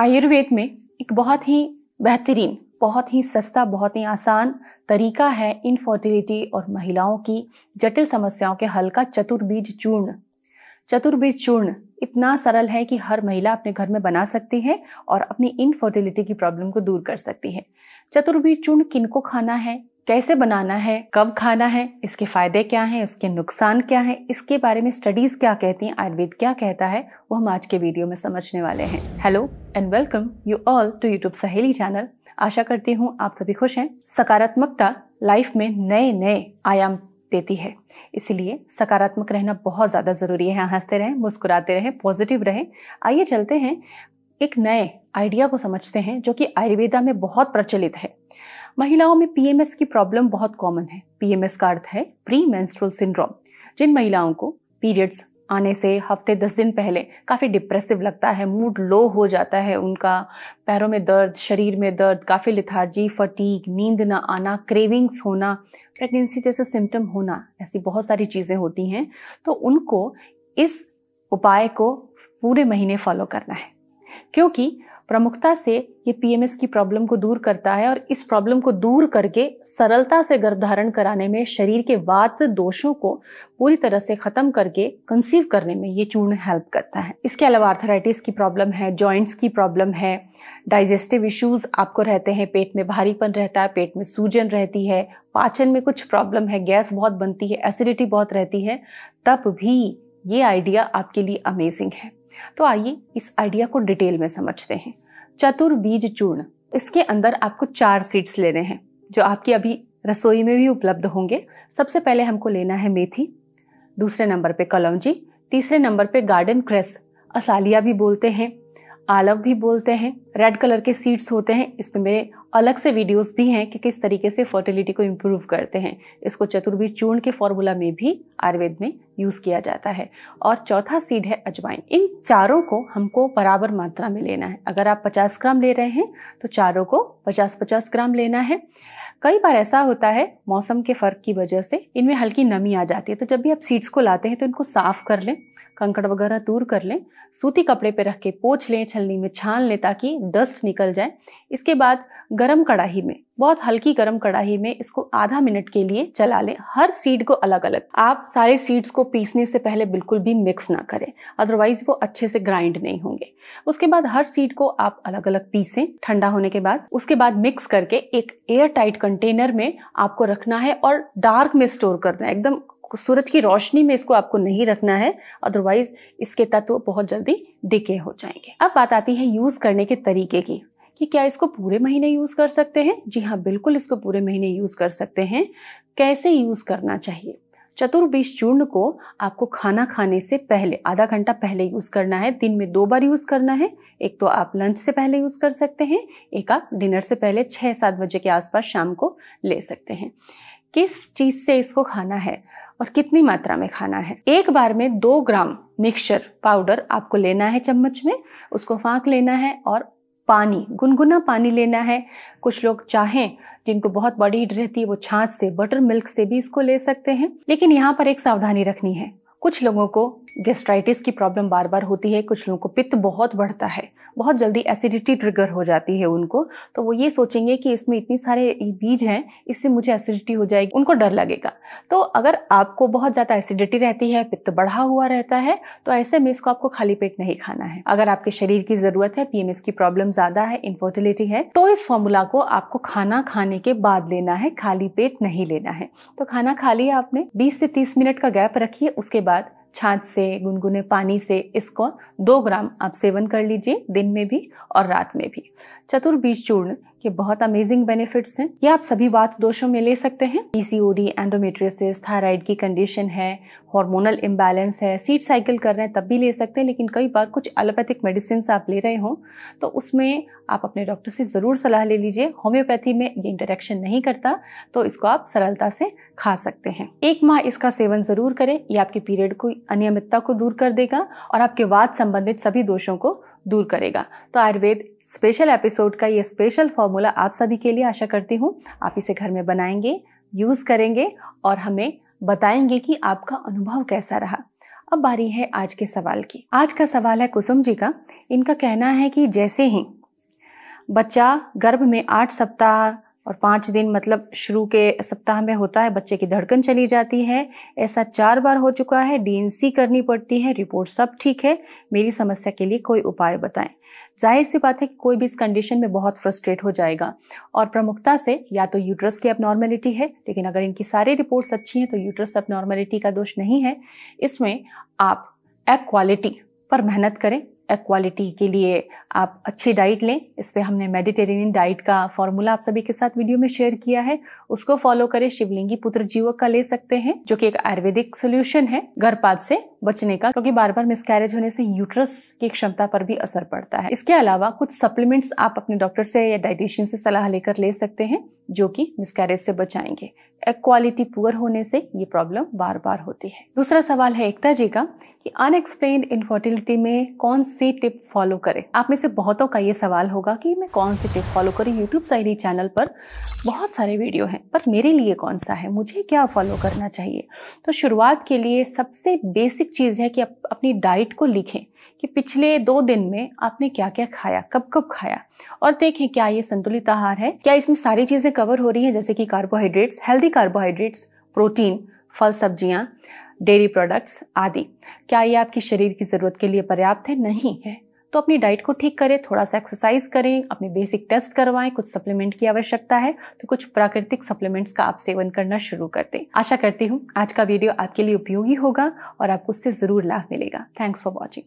आयुर्वेद में एक बहुत ही बेहतरीन बहुत ही सस्ता बहुत ही आसान तरीका है इनफर्टिलिटी और महिलाओं की जटिल समस्याओं के हल का चतुर्बीज चूर्ण चतुर्बीज चूर्ण इतना सरल है कि हर महिला अपने घर में बना सकती है और अपनी इनफर्टिलिटी की प्रॉब्लम को दूर कर सकती है चतुर्बीज चूर्ण किनको खाना है कैसे बनाना है कब खाना है इसके फायदे क्या हैं इसके नुकसान क्या हैं इसके बारे में स्टडीज क्या कहती हैं आयुर्वेद क्या कहता है वो हम आज के वीडियो में समझने वाले हैं hello and welcome you all to YouTube Saheli channel आशा करती हूँ आप सभी खुश हैं सकारात्मकता लाइफ में नए नए आयाम देती है इसलिए सकारात्मक रहना बहुत ज़्यादा ज़रूरी है हाँ, हंसते रहें मुस्कुराते रहें पॉजिटिव रहें आइए चलते हैं एक नए आइडिया को समझते हैं जो कि आयुर्वेदा में बहुत प्रचलित है महिलाओं में पीएमएस की प्रॉब्लम बहुत कॉमन है पीएमएस का अर्थ है प्री मेंस्ट्रुअल सिंड्रोम जिन महिलाओं को पीरियड्स आने से हफ्ते दस दिन पहले काफ़ी डिप्रेसिव लगता है मूड लो हो जाता है उनका पैरों में दर्द शरीर में दर्द काफ़ी लिथार्जी फटीक नींद ना आना क्रेविंग्स होना प्रेगनेंसी जैसे सिम्टम होना ऐसी बहुत सारी चीज़ें होती हैं तो उनको इस उपाय को पूरे महीने फॉलो करना है क्योंकि प्रमुखता से ये पीएमएस की प्रॉब्लम को दूर करता है और इस प्रॉब्लम को दूर करके सरलता से गर्भधारण कराने में शरीर के वात दोषों को पूरी तरह से ख़त्म करके कंसीव करने में ये चूर्ण हेल्प करता है इसके अलावा आर्थराइटिस की प्रॉब्लम है जॉइंट्स की प्रॉब्लम है डाइजेस्टिव इश्यूज आपको रहते हैं पेट में भारीपन रहता है पेट में सूजन रहती है पाचन में कुछ प्रॉब्लम है गैस बहुत बनती है एसिडिटी बहुत रहती है तब भी ये आइडिया आपके लिए अमेजिंग है तो आइए इस आइडिया को डिटेल में समझते हैं चतुर्बीज चूर्ण इसके अंदर आपको चार सीड्स लेने हैं जो आपकी अभी रसोई में भी उपलब्ध होंगे सबसे पहले हमको लेना है मेथी दूसरे नंबर पे कलौजी तीसरे नंबर पे गार्डन क्रेस असालिया भी बोलते हैं आलव भी बोलते हैं रेड कलर के सीड्स होते हैं इसमें मेरे अलग से वीडियोस भी हैं कि किस तरीके से फर्टिलिटी को इम्प्रूव करते हैं इसको चतुर्भुज चूर्ण के फॉर्मूला में भी आयुर्वेद में यूज़ किया जाता है और चौथा सीड है अजवाइन इन चारों को हमको बराबर मात्रा में लेना है अगर आप 50 ग्राम ले रहे हैं तो चारों को 50-50 ग्राम लेना है कई बार ऐसा होता है मौसम के फ़र्क की वजह से इनमें हल्की नमी आ जाती है तो जब भी आप सीड्स को लाते हैं तो इनको साफ़ कर लें कंकड़ वगैरह दूर कर लें सूती कपड़े पे रख के पोछ लें छलनी में छान लें ताकि डस्ट निकल जाए इसके बाद गर्म कड़ाही में बहुत हल्की गर्म कढ़ाई में इसको आधा मिनट के लिए चला लें हर सीड को अलग अलग आप सारे सीड्स को पीसने से पहले बिल्कुल भी मिक्स ना करें अदरवाइज वो अच्छे से ग्राइंड नहीं होंगे उसके बाद हर सीड को आप अलग अलग पीसें ठंडा होने के बाद उसके बाद मिक्स करके एक एयर टाइट कंटेनर में आपको रखना है और डार्क में स्टोर करना है एकदम सूरज की रोशनी में इसको आपको नहीं रखना है अदरवाइज इसके तत्व बहुत जल्दी डिके हो जाएंगे अब बात आती है यूज करने के तरीके की कि क्या इसको पूरे महीने यूज़ कर सकते हैं जी हाँ बिल्कुल इसको पूरे महीने यूज़ कर सकते हैं कैसे यूज़ करना चाहिए चतुर्बीज चूर्ण को आपको खाना खाने से पहले आधा घंटा पहले यूज़ करना है दिन में दो बार यूज़ करना है एक तो आप लंच से पहले यूज़ कर सकते हैं एक आप डिनर से पहले छः सात बजे के आसपास शाम को ले सकते हैं किस चीज़ से इसको खाना है और कितनी मात्रा में खाना है एक बार में दो ग्राम मिक्सचर पाउडर आपको लेना है चम्मच में उसको फाँक लेना है और पानी गुनगुना पानी लेना है कुछ लोग चाहें जिनको बहुत बड़ी रहती है वो छाछ से बटर मिल्क से भी इसको ले सकते हैं लेकिन यहाँ पर एक सावधानी रखनी है कुछ लोगों को गेस्ट्राइटिस की प्रॉब्लम बार बार होती है कुछ लोगों को पित्त बहुत बढ़ता है बहुत जल्दी एसिडिटी ट्रिगर हो जाती है उनको तो वो ये सोचेंगे कि इसमें इतनी सारे बीज हैं इससे मुझे एसिडिटी हो जाएगी उनको डर लगेगा तो अगर आपको बहुत ज़्यादा एसिडिटी रहती है पित्त बढ़ा हुआ रहता है तो ऐसे में इसको आपको खाली पेट नहीं खाना है अगर आपके शरीर की ज़रूरत है पीएमएस की प्रॉब्लम ज़्यादा है इनफर्टिलिटी है तो इस फॉर्मूला को आपको खाना खाने के बाद लेना है खाली पेट नहीं लेना है तो खाना खा लिया आपने बीस से तीस मिनट का गैप रखिए उसके बाद छाछ से गुनगुने पानी से इसको दो ग्राम आप सेवन कर लीजिए दिन में भी और रात में भी चतुर्बीज चूर्ण ये बहुत अमेजिंग बेनिफिट्स हैं ये आप सभी वात दोषों में ले सकते हैं पीसीओडी एंडोमेट्रियसिस थायराइड की कंडीशन है हार्मोनल इम्बैलेंस है सीट साइकिल कर रहे हैं तब भी ले सकते हैं लेकिन कई बार कुछ एलोपैथिक मेडिसिन आप ले रहे हों तो उसमें आप अपने डॉक्टर से ज़रूर सलाह ले लीजिए होम्योपैथी में ये इंटरेक्शन नहीं करता तो इसको आप सरलता से खा सकते हैं एक माह इसका सेवन ज़रूर करें ये आपके पीरियड को अनियमितता को दूर कर देगा और आपके वाद संबंधित सभी दोषों को दूर करेगा तो आयुर्वेद स्पेशल एपिसोड का ये स्पेशल फॉर्मूला आप सभी के लिए आशा करती हूँ आप इसे घर में बनाएंगे यूज़ करेंगे और हमें बताएंगे कि आपका अनुभव कैसा रहा अब बारी है आज के सवाल की आज का सवाल है कुसुम जी का इनका कहना है कि जैसे ही बच्चा गर्भ में आठ सप्ताह और पाँच दिन मतलब शुरू के सप्ताह में होता है बच्चे की धड़कन चली जाती है ऐसा चार बार हो चुका है डीएनसी करनी पड़ती है रिपोर्ट सब ठीक है मेरी समस्या के लिए कोई उपाय बताएं जाहिर सी बात है कि कोई भी इस कंडीशन में बहुत फ्रस्ट्रेट हो जाएगा और प्रमुखता से या तो यूट्रस की अपनॉर्मेलिटी है लेकिन अगर इनकी सारी रिपोर्ट्स अच्छी हैं तो यूट्रस अपनॉर्मेलिटी का दोष नहीं है इसमें आप एक्वालिटी क्वालिटी पर मेहनत करें क्वालिटी के लिए आप अच्छी डाइट लें इस पर हमने मेडिटेरेनियन डाइट का फॉर्मूला आप सभी के साथ वीडियो में शेयर किया है उसको फॉलो करें शिवलिंगी पुत्र जीवक का ले सकते हैं जो कि एक आयुर्वेदिक सोल्यूशन है गर्भपात से बचने का क्योंकि बार बार मिसकैरेज होने से यूट्रस की क्षमता पर भी असर पड़ता है इसके अलावा कुछ सप्लीमेंट्स आप अपने डॉक्टर से या डाइटिशियन से सलाह लेकर ले सकते हैं जो कि मिसकैरेज से बचाएंगे क्वालिटी पुअर होने से ये प्रॉब्लम बार बार होती है दूसरा सवाल है एकता जी का कि अनएक्सप्लेन इनफर्टिलिटी में कौन सी टिप फॉलो करें आप में से बहुतों का ये सवाल होगा कि मैं कौन सी टिप फॉलो करूँ यूट्यूब साइडी चैनल पर बहुत सारे वीडियो हैं पर मेरे लिए कौन सा है मुझे क्या फॉलो करना चाहिए तो शुरुआत के लिए सबसे बेसिक चीज़ है कि अप, अपनी डाइट को लिखें कि पिछले दो दिन में आपने क्या क्या खाया कब कब खाया और देखें क्या ये संतुलित आहार है क्या इसमें सारी चीज़ें कवर हो रही हैं जैसे कि कार्बोहाइड्रेट्स हेल्दी कार्बोहाइड्रेट्स प्रोटीन फल सब्जियाँ डेयरी प्रोडक्ट्स आदि क्या ये आपकी शरीर की ज़रूरत के लिए पर्याप्त है नहीं है तो अपनी डाइट को ठीक करें थोड़ा सा एक्सरसाइज करें अपने बेसिक टेस्ट करवाएं कुछ सप्लीमेंट की आवश्यकता है तो कुछ प्राकृतिक सप्लीमेंट्स का आप सेवन करना शुरू कर दें आशा करती हूँ आज का वीडियो आपके लिए उपयोगी होगा और आपको उससे ज़रूर लाभ मिलेगा थैंक्स फॉर वॉचिंग